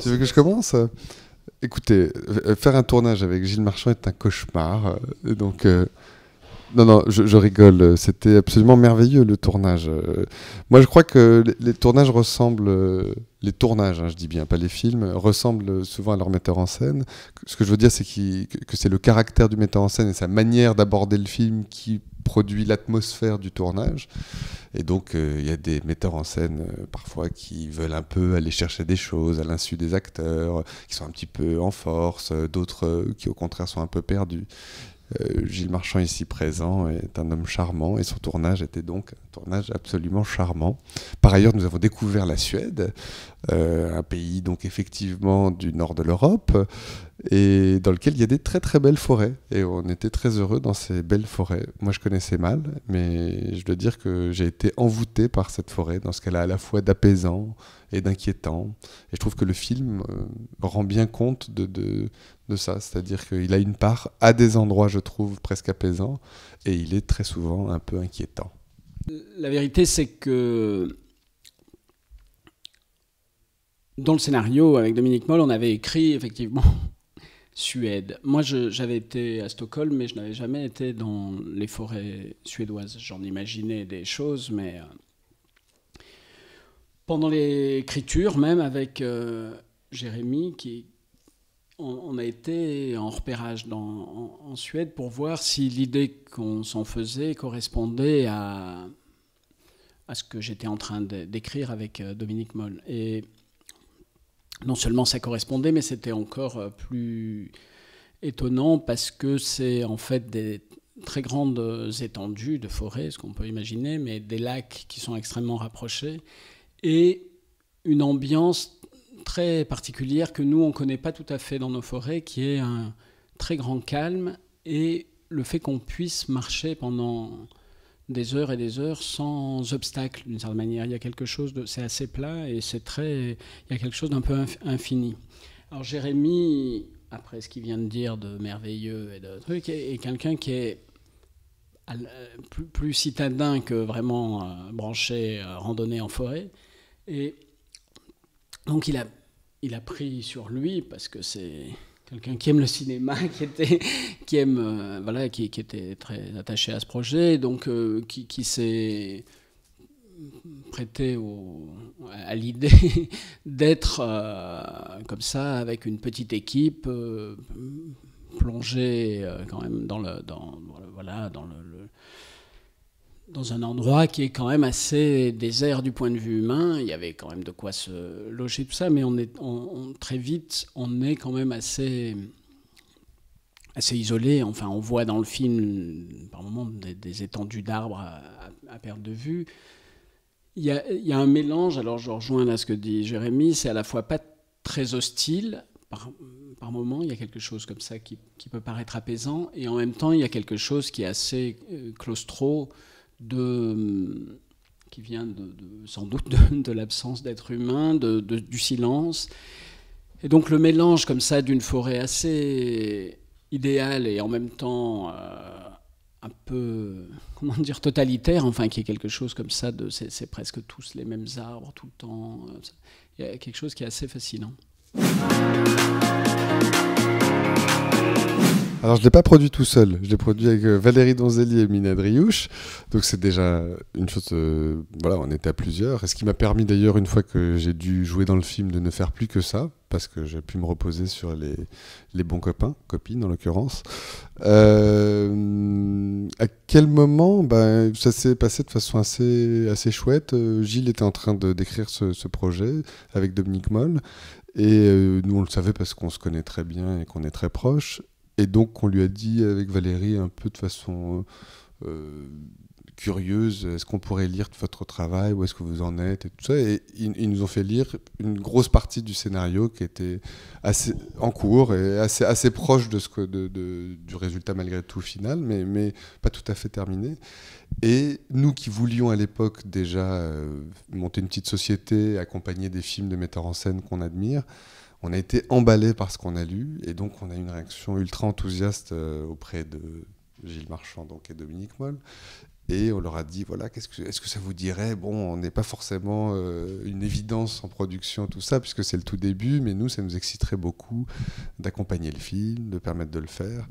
Tu veux que je commence Écoutez, euh, faire un tournage avec Gilles Marchand est un cauchemar. Euh, donc, euh, non, non, je, rigole. C'était absolument merveilleux le tournage. Moi, je crois que les, tournages ressemblent, les tournages, hein, je dis bien, pas les films, ressemblent souvent à leur metteur en scène. Ce que je veux dire, c'est que c'est le caractère du metteur en scène et sa manière d'aborder le film qui produit l'atmosphère du tournage. Et donc, euh, il y a des metteurs en scène euh, parfois qui veulent un peu aller chercher des choses à l'insu des acteurs, euh, qui sont un petit peu en force, d'autres qui au contraire sont un peu perdus. Gilles Marchand, ici présent, est un homme charmant et son tournage était donc un tournage absolument charmant. Par ailleurs, nous avons découvert la Suède, un pays donc effectivement du nord de l'Europe, et dans lequel il y a des très très belles forêts. Et on était très heureux dans ces belles forêts. Moi je connaissais mal, mais je dois dire que j'ai été envoûté par cette forêt, dans ce qu'elle a à la fois d'apaisant et d'inquiétant. Et je trouve que le film euh, rend bien compte de, de ça, c'est-à-dire qu'il a une part à des endroits, je trouve, presque apaisant et il est très souvent un peu inquiétant. La vérité c'est que... Dans le scénario avec Dominique Moll, on avait écrit effectivement Suède. Moi, j'avais été à Stockholm, mais je n'avais jamais été dans les forêts suédoises. J'en imaginais des choses, mais euh, pendant l'écriture, même avec euh, Jérémy, qui, on, a été en repérage dans, en, Suède pour voir si l'idée qu'on s'en faisait correspondait à, à ce que j'étais en train d'écrire avec euh, Dominique Moll. Et non seulement ça correspondait, mais c'était encore euh, plus étonnant parce que c'est en fait des très grandes étendues de forêts, ce qu'on peut imaginer, mais des lacs qui sont extrêmement rapprochés et une ambiance très particulière que nous, on ne connaît pas tout à fait dans nos forêts, qui est un très grand calme et le fait qu'on puisse marcher pendant des heures et des heures sans obstacle, d'une certaine manière. Il y a quelque chose de. C'est assez plat et c'est très. Il y a quelque chose d'un peu infini. Alors, Jérémy, après ce qu'il vient de dire de merveilleux et de trucs, est, quelqu'un qui est euh, plus, citadin que vraiment euh, branché euh, randonné en forêt. Et donc, il a, il a pris sur lui parce que c'est quelqu'un qui aime le cinéma, qui était, qui aime, euh, voilà, qui, était très attaché à ce projet, donc euh, qui, s'est prêté à l'idée d'être euh, comme ça avec une petite équipe plongée quand même dans le, voilà, dans le dans un endroit qui est quand même assez désert du point de vue humain. Il y avait quand même de quoi se loger, tout ça, mais on est, très vite, on est quand même assez, assez isolé. Enfin, on voit dans le film, par moments, des, étendues d'arbres à, perdre perte de vue. Il y, a, un mélange, alors je rejoins là ce que dit Jérémy, c'est à la fois pas très hostile, par, par moment, il y a quelque chose comme ça qui, qui, peut paraître apaisant, et en même temps, il y a quelque chose qui est assez euh, claustro, de hum, qui vient de, sans doute de, l'absence d'être humain, du silence. Et donc le mélange comme ça d'une forêt assez idéale et en même temps euh, un peu, comment dire, totalitaire, enfin qui est quelque chose comme ça, de, c'est, presque tous les mêmes arbres tout le temps. Euh, il y a quelque chose qui est assez fascinant. Alors, je ne l'ai pas produit tout seul. Je l'ai produit avec euh, Valérie Donzelli et Mina Driouche. Donc, c'est déjà une chose. Euh, voilà, on était à plusieurs. Et ce qui m'a permis d'ailleurs, une fois que j'ai dû jouer dans le film, de ne faire plus que ça, parce que j'ai pu me reposer sur les, les bons copains, copines en l'occurrence. Euh, à quel moment ben, ça s'est passé de façon assez, assez chouette euh, Gilles était en train de décrire ce, ce projet avec Dominique Moll. Et nous, on le savait parce qu'on se connaît très bien et qu'on est très proches. Et donc, on lui a dit avec Valérie, un peu de façon euh, euh, curieuse, est-ce qu'on pourrait lire votre travail, où est-ce que vous en êtes, et tout ça. Et ils, nous ont fait lire une grosse partie du scénario qui était assez en cours et assez, assez proche de ce que, de, du résultat malgré tout final, mais, mais pas tout à fait terminé. Et nous qui voulions à l'époque déjà euh, monter une petite société, accompagner des films de metteurs en scène qu'on admire, on a été emballé par ce qu'on a lu, et donc on a eu une réaction ultra enthousiaste euh, auprès de Gilles Marchand donc, et Dominique Moll, et on leur a dit, voilà, quest est-ce que, est que, ça vous dirait Bon, on n'est pas forcément euh, une évidence en production, tout ça, puisque c'est le tout début, mais nous, ça nous exciterait beaucoup d'accompagner le film, de permettre de le faire.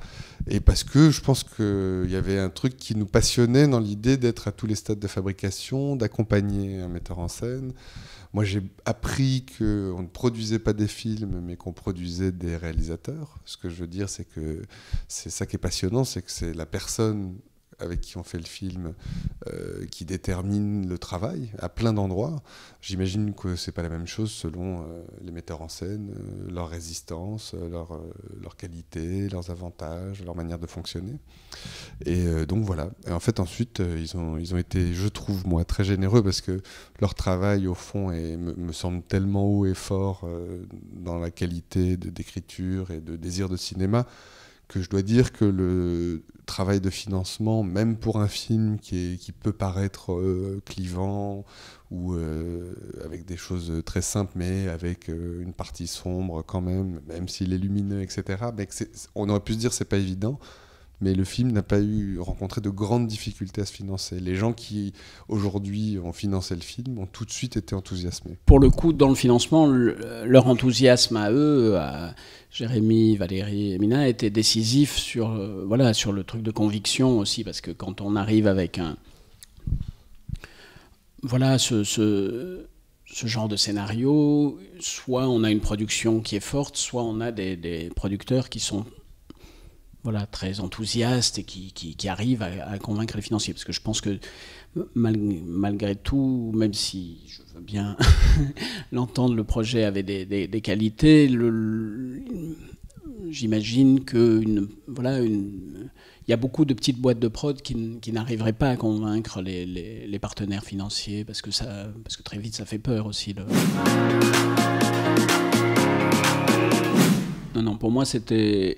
Et parce que je pense qu'il y avait un truc qui nous passionnait dans l'idée d'être à tous les stades de fabrication, d'accompagner un metteur en scène. Moi, j'ai appris qu'on ne produisait pas des films, mais qu'on produisait des réalisateurs. Ce que je veux dire, c'est que c'est ça qui est passionnant, c'est que c'est la personne avec qui on fait le film euh, qui détermine le travail à plein d'endroits. J'imagine que c'est pas la même chose selon euh, les metteurs en scène, euh, leur résistance, leur, qualité, leurs avantages, leur manière de fonctionner. Et donc voilà. Et en fait, ensuite, ils ont, été, je trouve, moi, très généreux parce que leur travail, au fond, me, me, semble tellement haut et fort dans la qualité d'écriture et de désir de cinéma que je dois dire que le travail de financement, même pour un film qui, peut paraître euh, clivant ou euh, avec des choses très simples, mais avec euh, une partie sombre quand même, même s'il est lumineux, etc. Mais on aurait pu se dire c'est pas évident mais le film n'a pas eu rencontré de grandes difficultés à se financer. Les gens qui aujourd'hui ont financé le film ont tout de suite été enthousiasmés. Pour le coup, dans le financement, leur enthousiasme à eux, à Jérémy, Valérie et Mina, était décisif sur, euh, voilà, sur le truc de conviction aussi, parce que quand on arrive avec un... Voilà, ce, ce genre de scénario, soit on a une production qui est forte, soit on a des producteurs qui sont voilà, très enthousiaste et qui, arrive à, convaincre les financiers. Parce que je pense que malgré tout, même si je veux bien l'entendre, le projet avait des, qualités, j'imagine que voilà, il y a beaucoup de petites boîtes de prod qui, qui n'arriveraient pas à convaincre les, partenaires financiers parce que, ça, parce que très vite ça fait peur aussi. Non, non, pour moi c'était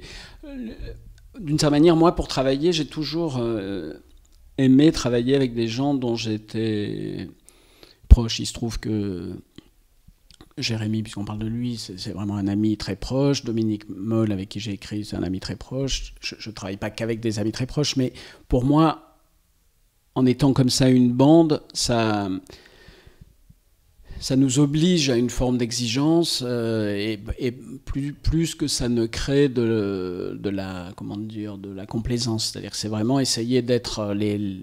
d'une certaine manière, moi, pour travailler, j'ai toujours euh, aimé travailler avec des gens dont j'étais proche. Il se trouve que Jérémy, puisqu'on parle de lui, c'est vraiment un ami très proche. Dominique Moll, avec qui j'ai écrit, c'est un ami très proche. Je ne travaille pas qu'avec des amis très proches, mais pour moi, en étant comme ça une bande, ça, ça nous oblige à une forme d'exigence euh, et, plus, plus, que ça ne crée de, la comment dire de la complaisance. C'est-à-dire que c'est vraiment essayer d'être les,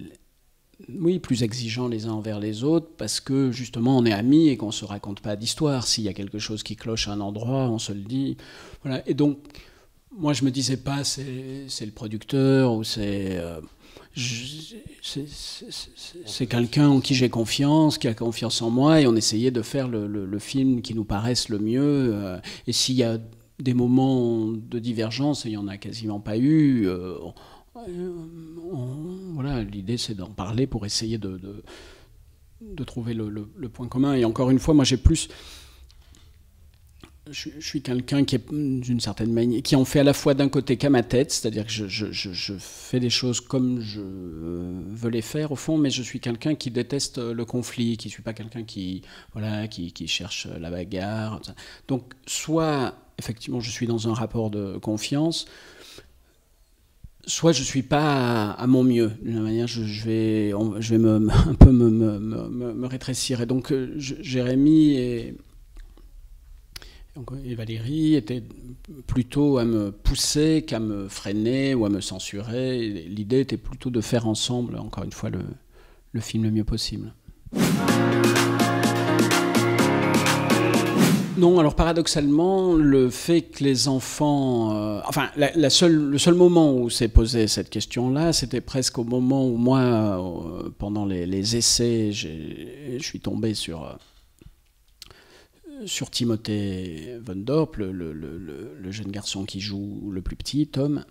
oui, plus exigeants les uns envers les autres, parce que justement on est amis et qu'on ne se raconte pas d'histoire. S'il y a quelque chose qui cloche à un endroit, on se le dit. Voilà. Et donc, moi je me disais pas c'est le producteur ou c'est. Euh, c'est quelqu'un en qui j'ai confiance, qui a confiance en moi, et on essayait de faire le, film qui nous paraisse le mieux. Euh, et s'il y a des moments de divergence, et il n'y en a quasiment pas eu, euh, voilà, l'idée c'est d'en parler pour essayer de, de, trouver le, le, point commun. Et encore une fois, moi j'ai plus je, suis quelqu'un qui est mm, d'une certaine manière, qui en fait à la fois d'un côté qu'à ma tête, c'est-à-dire que je, fais des choses comme je euh, veux les faire au fond, mais je suis quelqu'un qui déteste euh, le conflit, qui ne suis pas quelqu'un qui voilà qui, cherche euh, la bagarre. Donc soit effectivement je suis dans un rapport de confiance, soit je suis pas à, mon mieux. D'une manière, je, vais, je vais me, un peu me, me rétrécir. Et donc, Jérémy est, et Valérie était plutôt à me pousser qu'à me freiner ou à me censurer. L'idée était plutôt de faire ensemble, encore une fois, le, film le mieux possible. Non, alors paradoxalement, le fait que les enfants... Euh, enfin, le seul moment où s'est posée cette question-là, c'était presque au moment où moi, euh, pendant les, essais, je suis tombé sur... Euh, sur Timothée Von Dorp, le, jeune garçon qui joue le plus petit, Tom,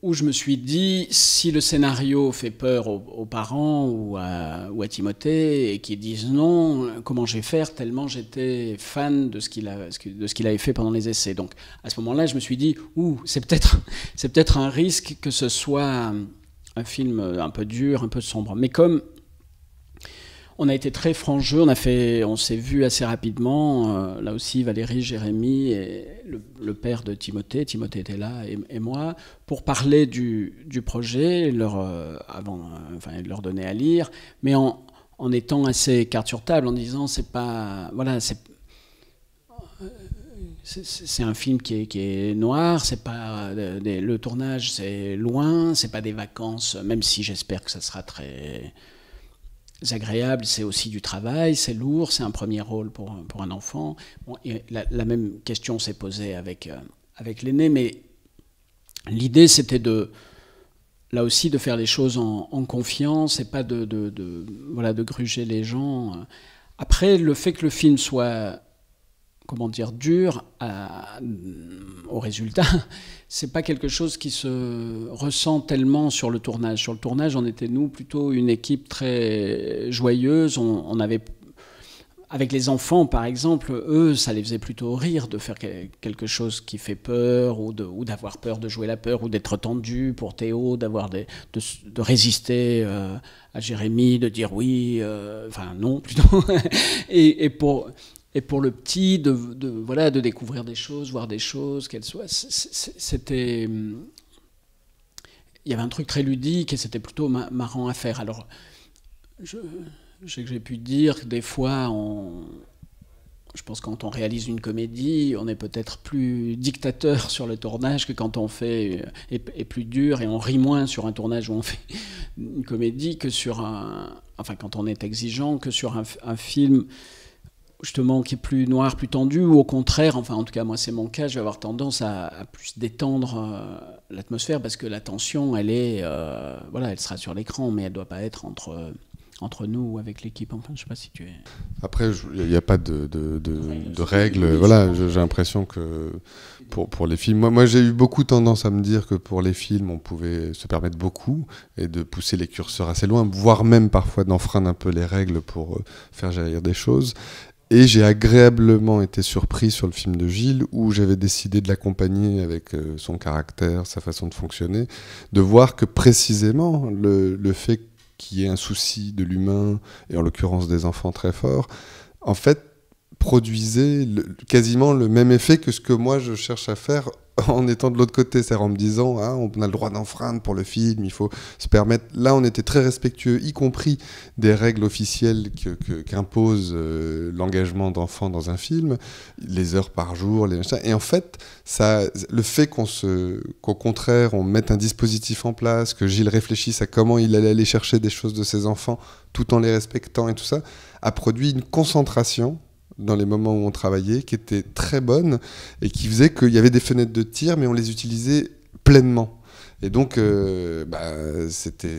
où je me suis dit, si le scénario fait peur aux, parents ou à, Timothée et qu'ils disent non, comment j'ai faire tellement j'étais fan de ce qu'il avait fait pendant les essais. Donc à ce moment-là, je me suis dit, c'est peut-être un risque que ce soit un film un peu dur, un peu sombre. Mais comme on a été très frangeux, on on s'est vu assez rapidement. Euh, là aussi, Valérie, Jérémy et le, père de Timothée, Timothée était là et, moi pour parler du, projet, leur euh, avant, euh, leur donner à lire, mais en, étant assez carte sur table, en disant c'est pas, voilà, c'est c'est un film qui est, noir, c'est pas le tournage c'est loin, c'est pas des vacances, même si j'espère que ça sera très agréable, c'est aussi du travail, c'est lourd, c'est un premier rôle pour, un enfant. la, même question s'est posée avec, euh, avec l'aîné, mais l'idée c'était de, là aussi, de faire les choses en, confiance et pas voilà, de gruger les gens. Après, le fait que le film soit comment dire, dur au résultat, c'est pas quelque chose qui se ressent tellement sur le tournage. Sur le tournage, on était nous plutôt une équipe très joyeuse. On, avait avec les enfants, par exemple, eux, ça les faisait plutôt rire de faire quelque chose qui fait peur, ou d'avoir ou peur de jouer la peur, ou d'être tendu pour Théo, d'avoir de, de, résister euh, à Jérémy, de dire oui, euh, enfin non plutôt. et, et, pour, et pour le petit de, voilà de découvrir des choses, voir des choses, qu'elles soient. C'était il y avait un truc très ludique et c'était plutôt marrant à faire. Alors je j'ai pu dire que des fois je pense que quand on réalise une comédie, on est peut-être plus dictateur sur le tournage que quand on fait Et euh, plus dur et on rit moins sur un tournage où on fait une comédie que sur un enfin quand on est exigeant que sur un, un film justement qui est plus noir, plus tendu, ou au contraire, enfin en tout cas moi c'est mon cas, je vais avoir tendance à, plus détendre euh, l'atmosphère parce que la tension, elle est, euh, voilà, elle sera sur l'écran, mais elle doit pas être entre euh, entre nous ou avec l'équipe. Enfin, je sais pas si tu es. Après, il n'y a pas de, de, règles, de règles. Voilà, j'ai l'impression que pour, pour les films, moi, moi j'ai eu beaucoup tendance à me dire que pour les films, on pouvait se permettre beaucoup et de pousser les curseurs assez loin, voire même parfois d'enfreindre un peu les règles pour faire jaillir des choses. Et j'ai agréablement été surpris sur le film de Gilles, où j'avais décidé de l'accompagner avec euh, son caractère, sa façon de fonctionner, de voir que précisément le, fait qu'il y ait un souci de l'humain, et en l'occurrence des enfants très fort, en fait, produisait quasiment le même effet que ce que moi je cherche à faire en étant de l'autre côté, c'est-à-dire en me disant hein, on a le droit d'enfreindre pour le film, il faut se permettre. Là, on était très respectueux, y compris des règles officielles qu'impose euh, l'engagement d'enfants dans un film, les heures par jour, les Et en fait, le fait qu'on se, qu'au contraire, on mette un dispositif en place, que Gilles réfléchisse à comment il allait aller chercher des choses de ses enfants tout en les respectant et tout ça, a produit une concentration dans les moments où on travaillait, qui étaient très bonnes et qui faisaient qu'il y avait des fenêtres de tir, mais on les utilisait pleinement. Et donc, euh, bah, c'était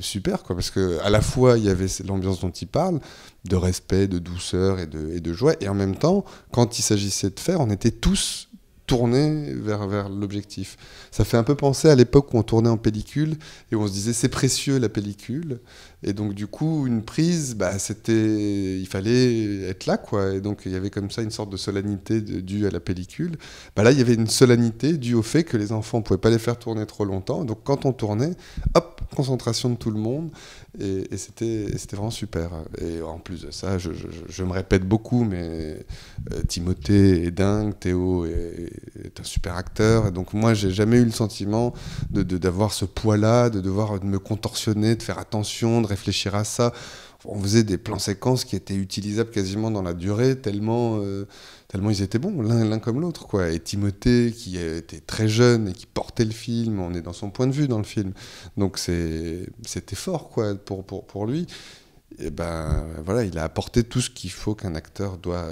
super, quoi, parce que à la fois, il y avait l'ambiance dont il parle, de respect, de douceur et et de joie, et en même temps, quand il s'agissait de faire, on était tous tourner vers, vers l'objectif. Ça fait un peu penser à l'époque où on tournait en pellicule et on se disait c'est précieux la pellicule. Et donc du coup, une prise, bah, c'était, il fallait être là. quoi. Et donc il y avait comme ça une sorte de solennité due à la pellicule. Bah, là, il y avait une solennité due au fait que les enfants ne pouvaient pas les faire tourner trop longtemps. Donc quand on tournait, hop, concentration de tout le monde. Et, c'était vraiment super. Et en plus de ça, je, me répète beaucoup, mais euh, Timothée est dingue, Théo est, un super acteur. Et donc moi, j'ai jamais eu le sentiment d'avoir de, ce poids-là, de devoir me contorsionner, de faire attention, de réfléchir à ça on faisait des plans séquences qui étaient utilisables quasiment dans la durée, tellement, euh, tellement ils étaient bons, l'un comme l'autre. quoi. Et Timothée, qui était très jeune et qui portait le film, on est dans son point de vue dans le film. Donc c'était fort quoi, pour, pour, pour lui. Et ben voilà, il a apporté tout ce qu'il faut qu'un acteur doit,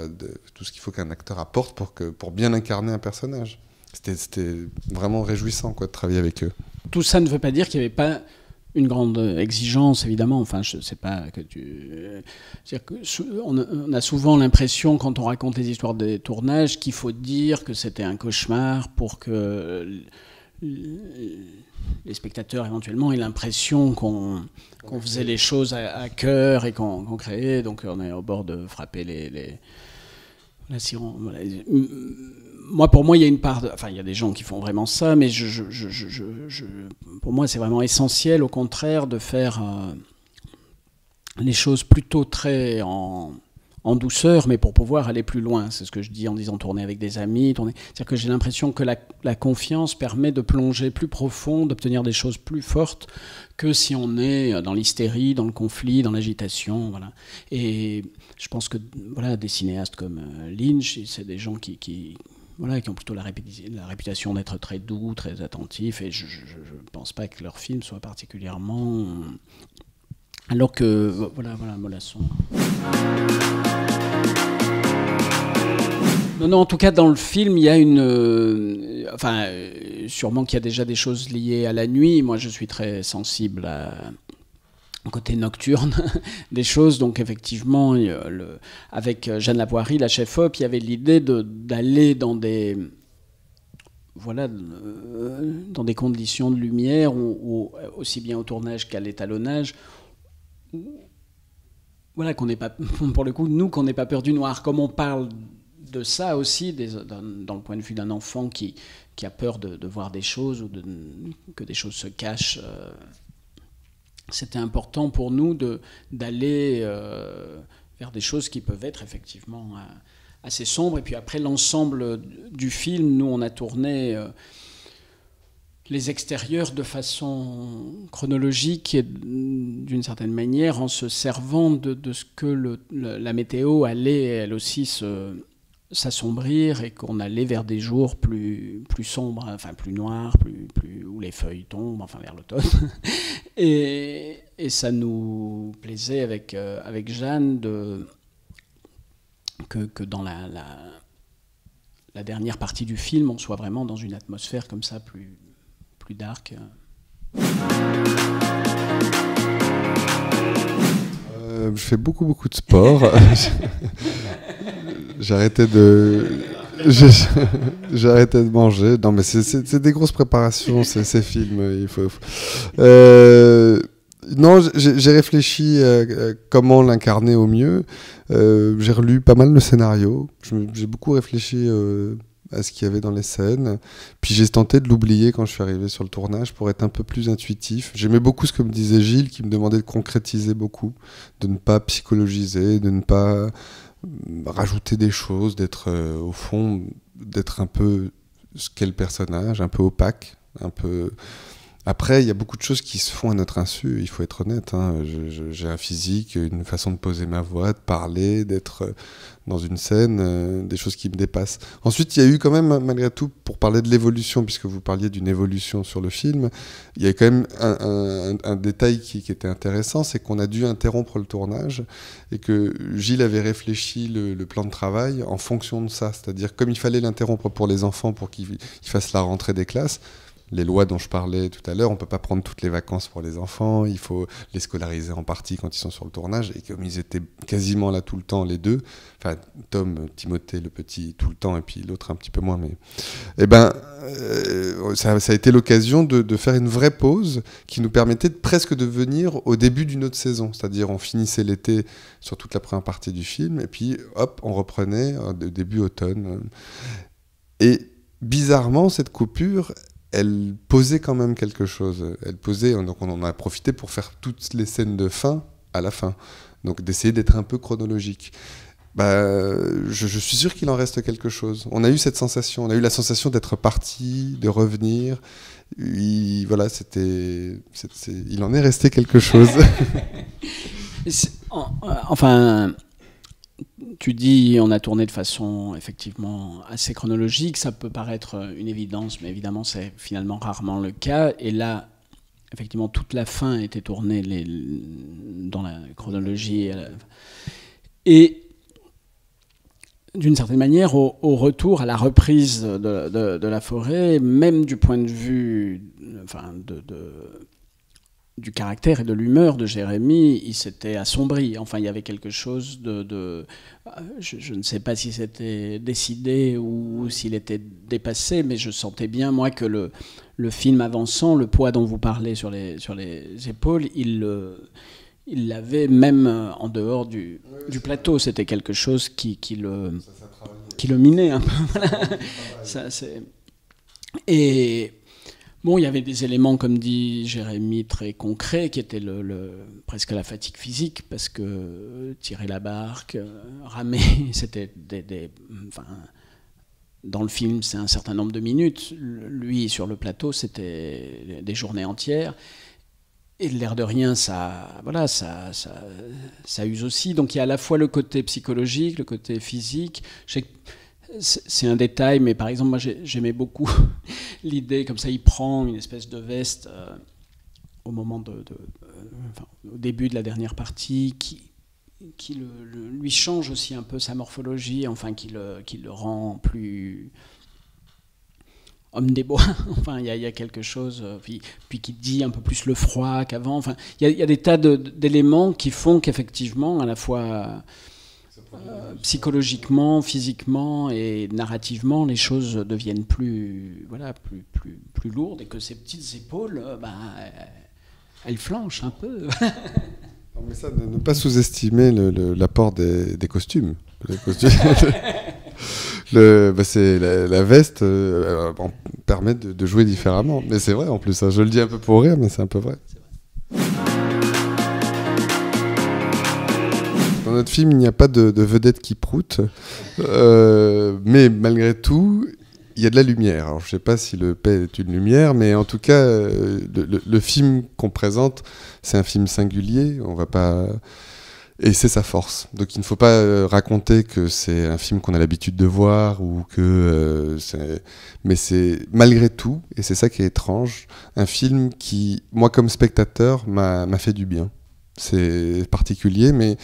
tout ce qu'il faut qu'un acteur apporte pour que pour bien incarner un personnage. C'était vraiment réjouissant quoi de travailler avec eux. Tout ça ne veut pas dire qu'il n'y avait pas une grande exigence, évidemment. Enfin, je ne sais pas que tu. Que on a souvent l'impression, quand on raconte les histoires des tournages, qu'il faut dire que c'était un cauchemar pour que les spectateurs éventuellement aient l'impression qu'on faisait les choses à, cœur et qu'on créait. Donc, on est au bord de frapper les euh, moi, pour moi, il y a une part. Enfin, il y a des gens qui font vraiment ça, mais je, pour moi, c'est vraiment essentiel, au contraire, de faire euh, les choses plutôt très en en douceur, mais pour pouvoir aller plus loin. C'est ce que je dis en disant tourner avec des amis. C'est-à-dire que j'ai l'impression que la, confiance permet de plonger plus profond, d'obtenir des choses plus fortes que si on est dans l'hystérie, dans le conflit, dans l'agitation. Voilà. Et je pense que voilà, des cinéastes comme euh, Lynch, c'est des gens qui, voilà, qui ont plutôt la, la réputation d'être très doux, très attentifs, et je ne pense pas que leurs films soient particulièrement alors que, voilà, voilà, voilà son. Non, non, en tout cas, dans le film, il y a une. Euh, enfin, euh, sûrement qu'il y a déjà des choses liées à la nuit. Moi, je suis très sensible au côté nocturne des choses. Donc effectivement, avec euh, Jeanne Lavoirie la chef-op, il y avait l'idée d'aller dans des voilà, dans des conditions de lumière, aussi bien au tournage qu'à l'étalonnage, voilà, qu'on n'est pas, pour le coup, nous, qu'on n'ait pas peur du noir, comme on parle de ça aussi, des, dans, le point de vue d'un enfant qui, a peur de, voir des choses ou que des choses se cachent. Euh, c'était important pour nous d'aller euh, vers des choses qui peuvent être effectivement euh, assez sombres. Et puis après, l'ensemble du film, nous, on a tourné les extérieurs de façon chronologique et d'une certaine manière en se servant de, ce que la météo allait elle aussi s'assombrir et qu'on allait vers des jours plus, plus sombres, enfin plus noirs, plus, plus, où les feuilles tombent, enfin vers l'automne. Et, et ça nous plaisait avec, euh, avec Jeanne de, que, que dans la, la, dernière partie du film, on soit vraiment dans une atmosphère comme ça plus, euh, je fais beaucoup beaucoup de sport. J'arrêtais de J'arrêtais de manger. Non, mais c'est des grosses préparations, ces, films. Il faut. Euh, non, j'ai réfléchi à euh, comment l'incarner au mieux. j'ai relu pas mal le scénario. J'ai beaucoup réfléchi euh, à ce qu'il y avait dans les scènes. Puis j'ai tenté de l'oublier quand je suis arrivé sur le tournage pour être un peu plus intuitif. J'aimais beaucoup ce que me disait Gilles, qui me demandait de concrétiser beaucoup, de ne pas psychologiser, de ne pas euh, rajouter des choses, d'être euh, au fond, d'être un peu ce qu'est le personnage, un peu opaque, un peu après, il y a beaucoup de choses qui se font à notre insu, il faut être honnête. Hein. J'ai un physique, une façon de poser ma voix, de parler, d'être euh, dans une scène, euh, des choses qui me dépassent. Ensuite, il y a eu quand même, malgré tout, pour parler de l'évolution, puisque vous parliez d'une évolution sur le film, il y a quand même un, détail qui, était intéressant, c'est qu'on a dû interrompre le tournage et que Gilles avait réfléchi le, le plan de travail en fonction de ça. C'est-à-dire, comme il fallait l'interrompre pour les enfants pour qu'ils fassent la rentrée des classes, les lois dont je parlais tout à l'heure, on ne peut pas prendre toutes les vacances pour les enfants, il faut les scolariser en partie quand ils sont sur le tournage, et comme ils étaient quasiment là tout le temps, les deux, enfin Tom, Timothée, le petit, tout le temps, et puis l'autre un petit peu moins, mais... Eh ben, euh, ça, a été l'occasion de, faire une vraie pause qui nous permettait presque de venir au début d'une autre saison, c'est-à-dire on finissait l'été sur toute la première partie du film, et puis hop, on reprenait au euh, début automne. Et bizarrement, cette coupure, elle posait quand même quelque chose. Elle posait, donc on en a profité pour faire toutes les scènes de fin à la fin. Donc d'essayer d'être un peu chronologique. Bah, je, suis sûr qu'il en reste quelque chose. On a eu cette sensation, on a eu la sensation d'être parti, de revenir. Il, voilà, c'était, il en est resté quelque chose. Euh, enfin, tu dis, on a tourné de façon effectivement assez chronologique. Ça peut paraître euh, une évidence, mais évidemment, c'est finalement rarement le cas. Et là, effectivement, toute la fin était tournée dans la chronologie. Euh, et d'une certaine manière, au, retour, à la reprise de, la forêt, même du point de vue enfin, de du caractère et de l'humeur de Jérémy, il s'était assombri. Enfin, il y avait quelque chose de... Euh, je, ne sais pas si c'était décidé ou s'il était dépassé, mais je sentais bien, moi, que le, le film avançant, le poids dont vous parlez sur les, sur les épaules, il... Euh, il l'avait même euh, en dehors du, plateau. C'était quelque chose qui, le, qui minait un peu. Voilà. et, Bon, il y avait des éléments, comme dit Jérémy, très concrets, qui étaient le, presque la fatigue physique, parce que euh, tirer la barque, euh, ramer, c'était des, dans le film, c'est un certain nombre de minutes. Lui, sur le plateau, c'était des journées entières. Et l'air de rien, ça, voilà, ça, ça, ça, use aussi. Donc il y a à la fois le côté psychologique, le côté physique. Je c'est un détail, mais par exemple, moi j'aimais beaucoup l'idée, comme ça il prend une espèce de veste euh, au moment de, euh, au début de la dernière partie, qui, qui lui change aussi un peu sa morphologie, enfin qui le, qui le rend plus homme des bois, enfin il y, a quelque chose, euh, puis, puis, qui dit un peu plus le froid qu'avant, enfin il y, a des tas d'éléments qui font qu'effectivement, à la fois... Euh, psychologiquement, physiquement et narrativement, les choses deviennent plus, voilà, plus, plus, plus lourdes et que ces petites épaules, euh, bah, euh, elles flanchent un peu. mais ça, ne, pas sous-estimer l'apport des, costumes. le, bah la, veste permet de, jouer différemment. Mais c'est vrai en plus, hein, je le dis un peu pour rire, mais c'est un peu vrai. Dans notre film, il n'y a pas de, vedette qui proute. Euh, mais malgré tout, il y a de la lumière. Alors, je ne sais pas si le paix est une lumière, mais en tout cas, euh, le, film qu'on présente, c'est un film singulier. On va pas. Et c'est sa force. Donc il ne faut pas euh, raconter que c'est un film qu'on a l'habitude de voir ou que mais c'est malgré tout et c'est ça qui est étrange, un film qui moi comme spectateur m'a, m'a fait du bien. C'est particulier mais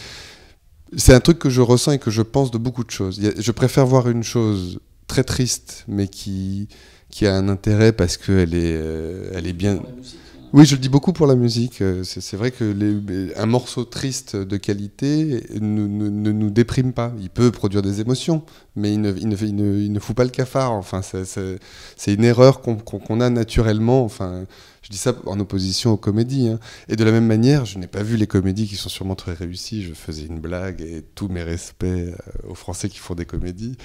c'est un truc que je ressens et que je pense de beaucoup de choses. Je préfère voir une chose très triste, mais qui, qui a un intérêt parce qu'elle est, euh, elle est bien. Oui, je le dis beaucoup pour la musique. Euh, c'est vrai que un morceau triste de qualité ne, nous déprime pas. Il peut produire des émotions, mais il ne, il ne fout pas le cafard. Enfin, c'est une erreur qu'on a naturellement. Enfin, je dis ça en opposition aux comédies. Hein. Et de la même manière, je n'ai pas vu les comédies qui sont sûrement très réussies. Je faisais une blague et tous mes respects euh, aux Français qui font des comédies.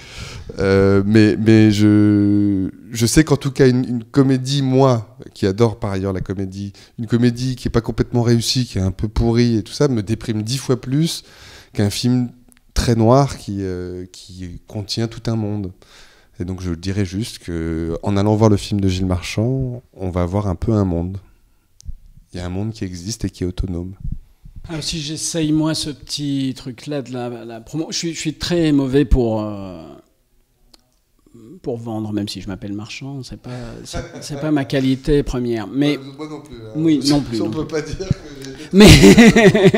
Euh, mais mais je, je sais qu'en tout cas, une, comédie, moi, qui adore par ailleurs la comédie, une comédie qui n'est pas complètement réussie, qui est un peu pourrie et tout ça, me déprime dix fois plus qu'un film très noir qui, euh, qui contient tout un monde. Et donc je dirais juste que en allant voir le film de Gilles Marchand, on va voir un peu un monde. Il y a un monde qui existe et qui est autonome. Ah, si j'essaye moi ce petit truc-là de la, la promo, je suis, très mauvais pour euh, pour vendre, même si je m'appelle Marchand, c'est pas c'est pas ma qualité première. Mais moi non plus. Hein. Oui, non plus. On peut pas dire. mais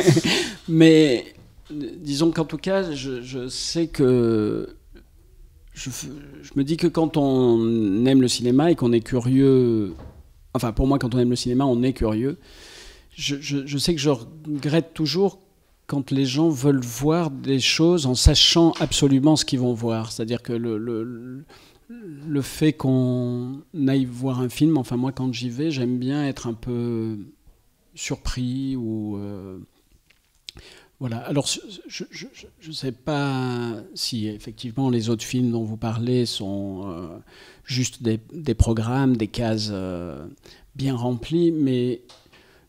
mais disons qu'en tout cas, je, je sais que je, me dis que quand on aime le cinéma et qu'on est curieux, enfin pour moi quand on aime le cinéma, on est curieux. Je, sais que je regrette toujours quand les gens veulent voir des choses en sachant absolument ce qu'ils vont voir. C'est-à-dire que le, le, fait qu'on aille voir un film, enfin moi quand j'y vais, j'aime bien être un peu surpris ou... Euh, voilà, alors je ne sais pas si effectivement les autres films dont vous parlez sont euh, juste des, programmes, des cases euh, bien remplies, mais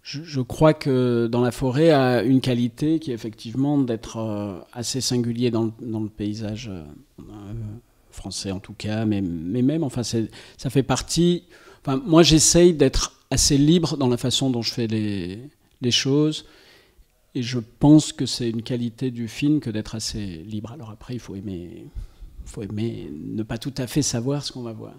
je, crois que Dans la forêt a une qualité qui est effectivement d'être euh, assez singulier dans le, paysage français en tout cas, mais, même, enfin ça fait partie, enfin moi j'essaye d'être assez libre dans la façon dont je fais les choses. Et je pense que c'est une qualité du film que d'être assez libre. Alors après, il faut aimer, faut aimer ne pas tout à fait savoir ce qu'on va voir.